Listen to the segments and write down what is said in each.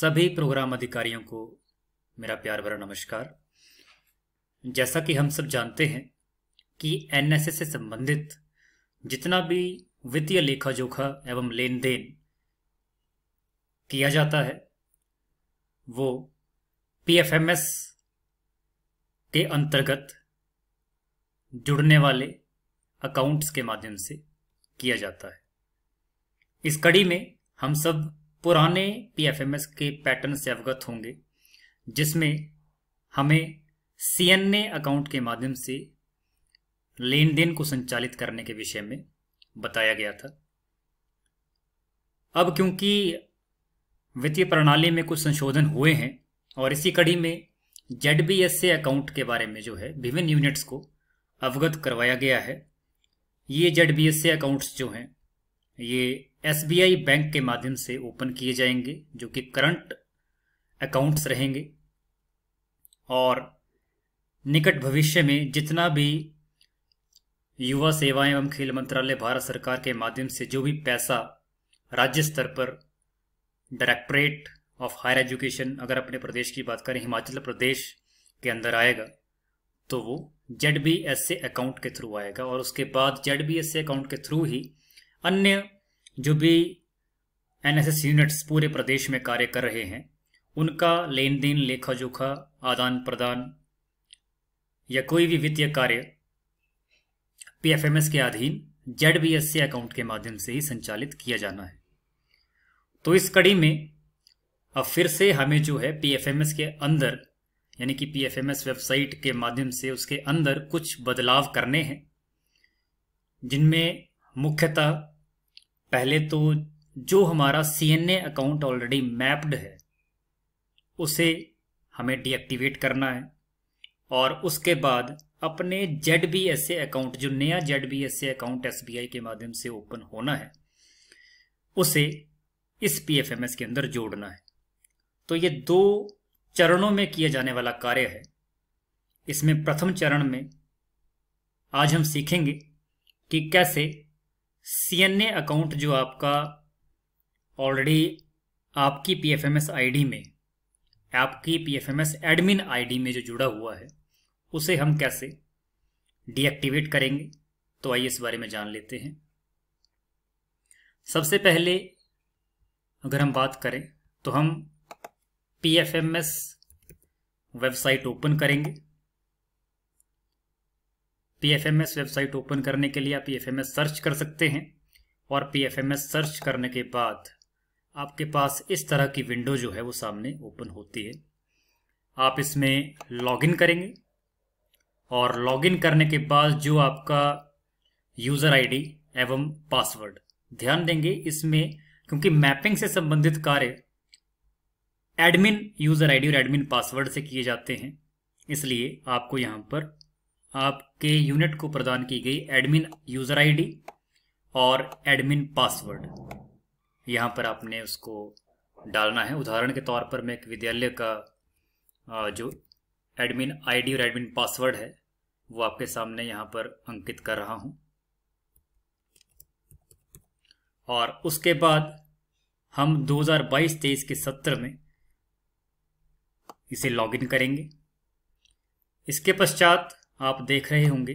सभी प्रोग्राम अधिकारियों को मेरा प्यार भरा नमस्कार जैसा कि हम सब जानते हैं कि एनएसए से संबंधित जितना भी वित्तीय लेखा जोखा एवं लेन देन किया जाता है वो पीएफएमएस के अंतर्गत जुड़ने वाले अकाउंट्स के माध्यम से किया जाता है इस कड़ी में हम सब पुराने पीएफएमएस के पैटर्न से अवगत होंगे जिसमें हमें सीएनए अकाउंट के माध्यम से लेन देन को संचालित करने के विषय में बताया गया था अब क्योंकि वित्तीय प्रणाली में कुछ संशोधन हुए हैं और इसी कड़ी में Z B S A account के बारे में जो है विभिन्न यूनिट्स को अवगत करवाया गया है ये Z B S A accounts जो हैं ये एसबीआई बैंक के माध्यम से ओपन किए जाएंगे जो कि करंट अकाउंट्स रहेंगे और निकट भविष्य में जितना भी युवा सेवाएं एवं खेल मंत्रालय भारत सरकार के माध्यम से जो भी पैसा राज्य स्तर पर डायरेक्टरेट ऑफ हायर एजुकेशन अगर अपने प्रदेश की बात करें हिमाचल प्रदेश के अंदर आएगा तो वो जेड बी एस अकाउंट के थ्रू आएगा और उसके बाद जेड बी एस अकाउंट के थ्रू ही अन्य जो भी एनएसएस यूनिट्स पूरे प्रदेश में कार्य कर रहे हैं उनका लेन देन लेखा जोखा आदान प्रदान या कोई भी वित्तीय कार्य पीएफएमएस के अधीन Z B S C account के माध्यम से ही संचालित किया जाना है तो इस कड़ी में अब फिर से हमें जो है पीएफएमएस के अंदर यानी कि पीएफएमएस वेबसाइट के माध्यम से उसके अंदर कुछ बदलाव करने हैं जिनमें मुख्यतः पहले तो जो हमारा सी अकाउंट ऑलरेडी मैप्ड है उसे हमें डीएक्टिवेट करना है और उसके बाद अपने Z B S A account जो नया Z B S A account S B I के माध्यम से ओपन होना है उसे इस पी एफ एम एस के अंदर जोड़ना है तो ये दो चरणों में किया जाने वाला कार्य है इसमें प्रथम चरण में आज हम सीखेंगे कि कैसे सी एन ए अकाउंट जो आपका ऑलरेडी आपकी P F M S I D में आपकी P F M S admin I D में जो जुड़ा हुआ है उसे हम कैसे डीएक्टिवेट करेंगे तो आइए इस बारे में जान लेते हैं सबसे पहले अगर हम बात करें तो हम P F M S website open करेंगे पी वेबसाइट ओपन करने के लिए आप पी सर्च कर सकते हैं और पी सर्च करने के बाद आपके पास इस तरह की विंडो जो है वो सामने ओपन होती है आप इसमें लॉगिन करेंगे और लॉगिन करने के बाद जो आपका यूज़र आईडी एवं पासवर्ड ध्यान देंगे इसमें क्योंकि मैपिंग से संबंधित कार्य एडमिन यूज़र आईडी और एडमिन पासवर्ड से किए जाते हैं इसलिए आपको यहाँ पर आपके यूनिट को प्रदान की गई एडमिन यूज़र आईडी और एडमिन पासवर्ड यहाँ पर आपने उसको डालना है उदाहरण के तौर पर मैं एक विद्यालय का जो एडमिन आईडी और एडमिन पासवर्ड है वो आपके सामने यहाँ पर अंकित कर रहा हूँ और उसके बाद हम 2022-23 के सत्र में इसे लॉगिन करेंगे इसके पश्चात आप देख रहे होंगे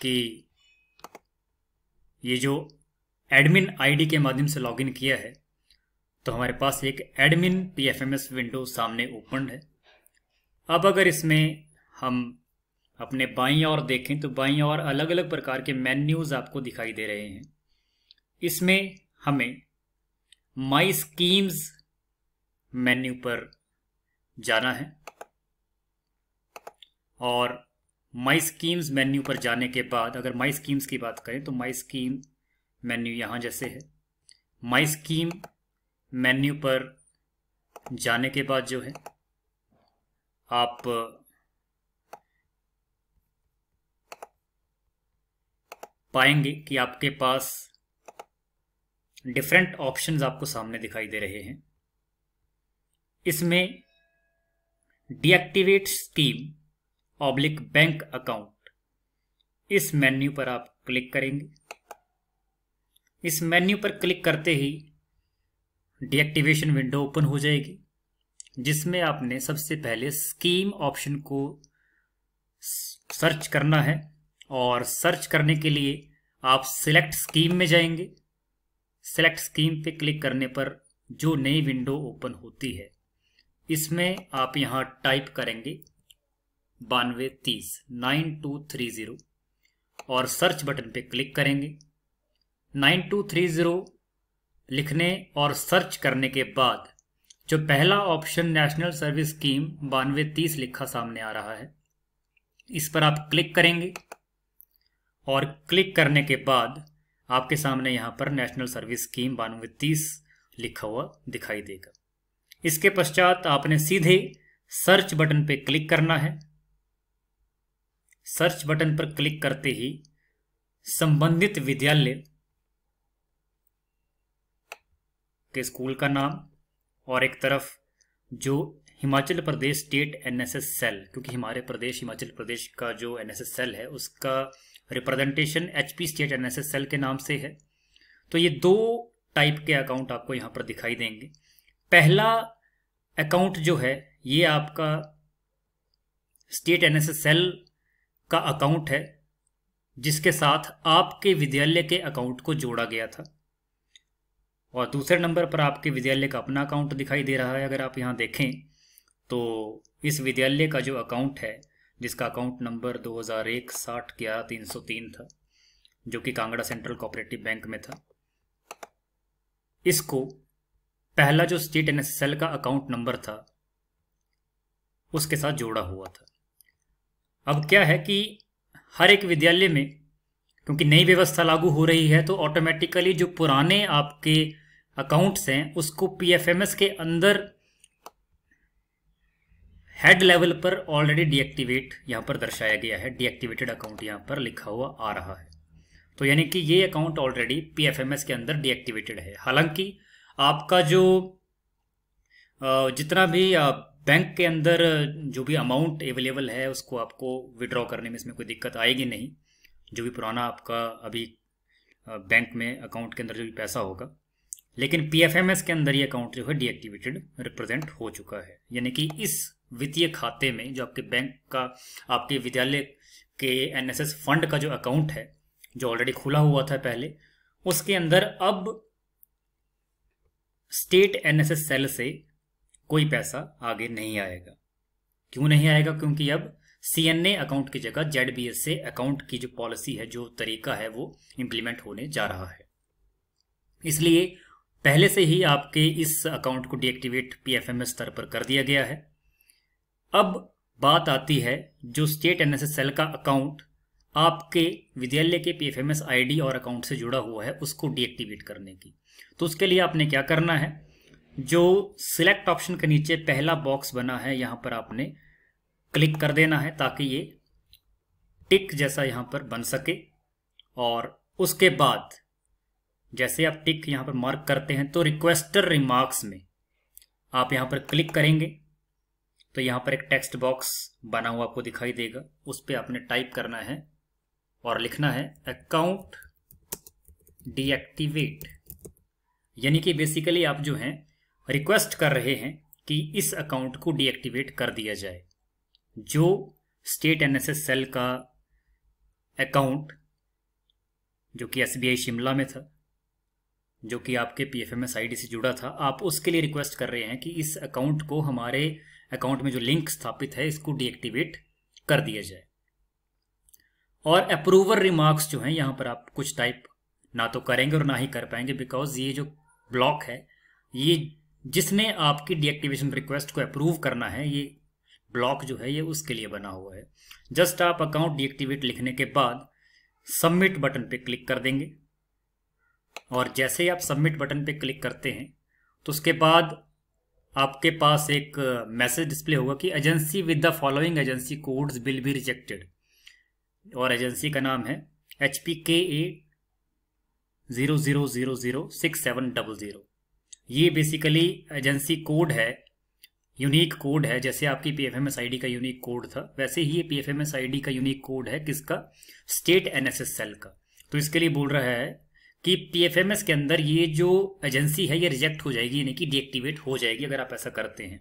कि ये जो एडमिन आईडी के माध्यम से लॉगिन किया है तो हमारे पास एक एडमिन पीएफएमएस विंडो सामने ओपन है अब अगर इसमें हम अपने बाई और देखें तो बाई और अलग अलग प्रकार के मेन्यूज आपको दिखाई दे रहे हैं इसमें हमें माई स्कीम्स मेन्यू पर जाना है और माई स्कीम्स मेन्यू पर जाने के बाद अगर माई स्कीम्स की बात करें तो माई स्कीम मेन्यू यहाँ जैसे है माई स्कीम मेन्यू पर जाने के बाद जो है आप पाएंगे कि आपके पास डिफरेंट ऑप्शंस आपको सामने दिखाई दे रहे हैं इसमें deactivate scheme oblique bank account इस मेन्यू पर आप क्लिक करेंगे इस मेन्यू पर क्लिक करते ही डीएक्टिवेशन विंडो ओपन हो जाएगी जिसमें आपने सबसे पहले स्कीम ऑप्शन को सर्च करना है और सर्च करने के लिए आप सिलेक्ट स्कीम में जाएंगे सिलेक्ट स्कीम पे क्लिक करने पर जो नई विंडो ओपन होती है इसमें आप यहां टाइप करेंगे बानवे तीस नाइन टू थ्री ज़ीरो और सर्च बटन पे क्लिक करेंगे नाइन टू थ्री ज़ीरो लिखने और सर्च करने के बाद जो पहला ऑप्शन नेशनल सर्विस स्कीम बानवे तीस लिखा सामने आ रहा है इस पर आप क्लिक करेंगे और क्लिक करने के बाद आपके सामने यहां पर नेशनल सर्विस स्कीम बानवे तीस लिखा हुआ दिखाई देगा इसके पश्चात आपने सीधे सर्च बटन पे क्लिक करना है सर्च बटन पर क्लिक करते ही संबंधित विद्यालय के स्कूल का नाम और एक तरफ जो Himachal Pradesh state NSS cell क्योंकि हमारे प्रदेश हिमाचल प्रदेश का जो एनएसएस सेल है उसका representation HP state NSS cell के नाम से है तो ये दो टाइप के अकाउंट आपको यहां पर दिखाई देंगे पहला अकाउंट जो है ये आपका स्टेट एनएसएस सेल का अकाउंट है जिसके साथ आपके विद्यालय के अकाउंट को जोड़ा गया था और दूसरे नंबर पर आपके विद्यालय का अपना अकाउंट दिखाई दे रहा है अगर आप यहाँ देखें तो इस विद्यालय का जो अकाउंट है जिसका अकाउंट नंबर दो हज़ार एक साठ ग्यारह तीन सौ तीन था जो कि कांगड़ा सेंट्रल कोऑपरेटिव बैंक में था इसको पहला जो स्टेट एनएसएसएल का अकाउंट नंबर था उसके साथ जोड़ा हुआ था अब क्या है कि हर एक विद्यालय में क्योंकि नई व्यवस्था लागू हो रही है तो ऑटोमेटिकली जो पुराने आपके अकाउंट्स हैं उसको पीएफएमएस के अंदर हेड लेवल पर ऑलरेडी डीएक्टिवेट यहां पर दर्शाया गया है डीएक्टिवेटेड अकाउंट यहां पर लिखा हुआ आ रहा है तो यानी कि ये अकाउंट ऑलरेडी पीएफएमएस के अंदर डीएक्टिवेटेड है हालांकि आपका जो जितना भी बैंक के अंदर जो भी अमाउंट अवेलेबल है उसको आपको विड्रॉ करने में इसमें कोई दिक्कत आएगी नहीं जो भी पुराना आपका अभी बैंक में अकाउंट के अंदर जो भी पैसा होगा लेकिन पी के अंदर ये अकाउंट जो है डीएक्टिवेटेड रिप्रेजेंट हो चुका है यानी कि इस वित्तीय खाते में जो आपके बैंक का आपके विद्यालय के एनएसएस फंड का जो अकाउंट है जो ऑलरेडी खुला हुआ था पहले उसके अंदर अब स्टेट एनएसएस सेल से कोई पैसा आगे नहीं आएगा क्यों नहीं आएगा क्योंकि अब सी एन ए अकाउंट की जगह Z B S A account की जो पॉलिसी है जो तरीका है वो इंप्लीमेंट होने जा रहा है इसलिए पहले से ही आपके इस अकाउंट को डीएक्टिवेट पीएफएमएस स्तर पर कर दिया गया है अब बात आती है जो स्टेट एनएसएस सेल का अकाउंट आपके विद्यालय के पीएफएमएस आईडी और अकाउंट से जुड़ा हुआ है उसको डीएक्टिवेट करने की तो उसके लिए आपने क्या करना है जो सिलेक्ट ऑप्शन के नीचे पहला बॉक्स बना है यहां पर आपने क्लिक कर देना है ताकि ये टिक जैसा यहां पर बन सके और उसके बाद जैसे आप टिक यहां पर मार्क करते हैं तो रिक्वेस्टर रिमार्क्स में आप यहां पर क्लिक करेंगे तो यहां पर एक टेक्स्ट बॉक्स बना हुआ आपको दिखाई देगा उस पर आपने टाइप करना है और लिखना है अकाउंट डीएक्टिवेट यानी कि बेसिकली आप जो हैं रिक्वेस्ट कर रहे हैं कि इस अकाउंट को डीएक्टिवेट कर दिया जाए जो स्टेट एनएसएस सेल का अकाउंट जो कि एसबीआई शिमला में था जो कि आपके पीएफएमएस आईडी से जुड़ा था आप उसके लिए रिक्वेस्ट कर रहे हैं कि इस अकाउंट को हमारे अकाउंट में जो लिंक स्थापित है इसको डीएक्टिवेट कर दिया जाए और अप्रूवर रिमार्क्स जो हैं यहाँ पर आप कुछ टाइप ना तो करेंगे और ना ही कर पाएंगे बिकॉज ये जो ब्लॉक है ये जिसने आपकी डीएक्टिवेशन रिक्वेस्ट को अप्रूव करना है ये ब्लॉक जो है ये उसके लिए बना हुआ है जस्ट आप अकाउंट डीएक्टिवेट लिखने के बाद सबमिट बटन पे क्लिक कर देंगे और जैसे ही आप सबमिट बटन पे क्लिक करते हैं तो उसके बाद आपके पास एक मैसेज डिस्प्ले होगा कि agency with the following agency codes will be rejected और एजेंसी का नाम है H P K A zero zero zero zero six seven double zero ये बेसिकली एजेंसी कोड है यूनिक कोड है जैसे आपकी P F M S I D का यूनिक कोड था वैसे ही ये P F M S I D का यूनिक कोड है किसका state N S S cell का तो इसके लिए बोल रहा है कि पीएफएमएस के अंदर ये जो एजेंसी है ये रिजेक्ट हो जाएगी यानी कि डीएक्टिवेट हो जाएगी अगर आप ऐसा करते हैं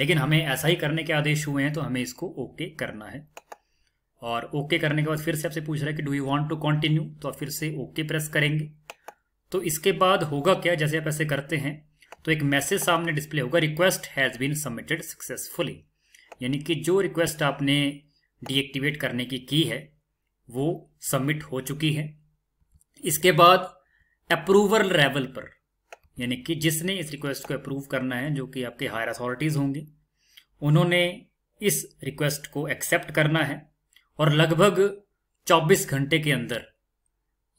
लेकिन हमें ऐसा ही करने के आदेश हुए हैं तो हमें इसको ओके okay करना है और ओके okay करने के बाद फिर से आपसे पूछ रहा है कि do you want to continue तो आप फिर से ओके okay प्रेस करेंगे तो इसके बाद होगा क्या जैसे आप ऐसे करते हैं तो एक मैसेज सामने डिस्प्ले होगा request has been submitted successfully यानी कि जो रिक्वेस्ट आपने डीएक्टिवेट करने की की है वो सबमिट हो चुकी है इसके बाद अप्रूवल लेवल पर यानी कि जिसने इस रिक्वेस्ट को अप्रूव करना है जो कि आपके हायर अथॉरिटीज़ होंगे उन्होंने इस रिक्वेस्ट को एक्सेप्ट करना है और लगभग 24 घंटे के अंदर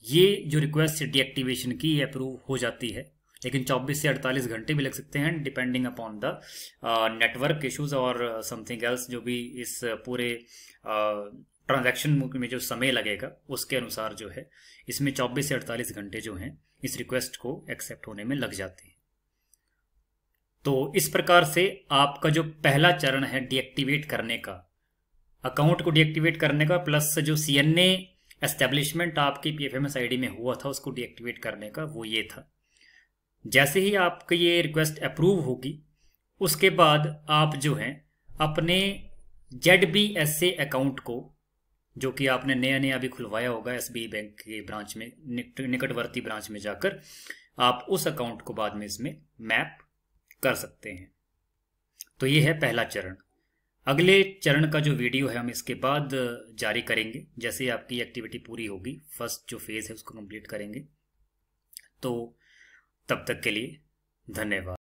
ये जो रिक्वेस्ट डीएक्टिवेशन की अप्रूव हो जाती है लेकिन 24 से 48 घंटे भी लग सकते हैं depending upon the network issues और समथिंग एल्स जो भी इस पूरे ट्रांजैक्शन uh, में जो समय लगेगा उसके अनुसार जो है इसमें 24 से 48 घंटे जो हैं इस रिक्वेस्ट को एक्सेप्ट होने में लग जाते हैं तो इस प्रकार से आपका जो पहला चरण है डीएक्टिवेट करने का अकाउंट को डीएक्टिवेट करने का प्लस जो सी एस्टेब्लिशमेंट आपकी पी एफ में हुआ था उसको डीएक्टिवेट करने का वो ये था जैसे ही आपकी ये रिक्वेस्ट अप्रूव होगी उसके बाद आप जो हैं अपने Z B S A account को जो कि आपने नया नया अभी खुलवाया होगा एस बी बैंक के ब्रांच में निकटवर्ती ब्रांच में जाकर आप उस अकाउंट को बाद में इसमें मैप कर सकते हैं तो ये है पहला चरण अगले चरण का जो वीडियो है हम इसके बाद जारी करेंगे जैसे ही आपकी एक्टिविटी पूरी होगी फर्स्ट जो फेज़ है उसको कंप्लीट करेंगे तो तब तक के लिए धन्यवाद